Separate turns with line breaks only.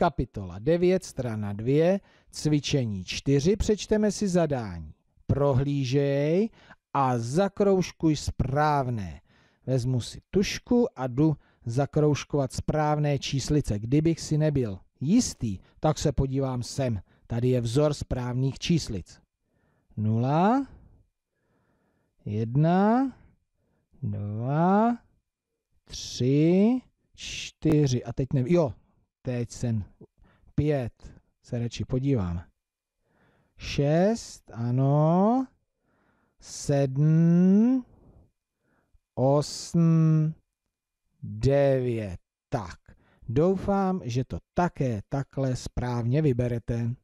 kapitola 9, strana 2, cvičení 4, přečteme si zadání. Prohlížej a zakroužkuj správné. Vezmu si tušku a jdu zakroužkovat správné číslice. Kdybych si nebyl jistý, tak se podívám sem. Tady je vzor správných číslic. 0, 1, 2, 3, 4 a teď nevím, jo, teď jsem pět, se radši podívám. Šest, ano. Sedm, osm, devět. Tak, doufám, že to také takhle správně vyberete.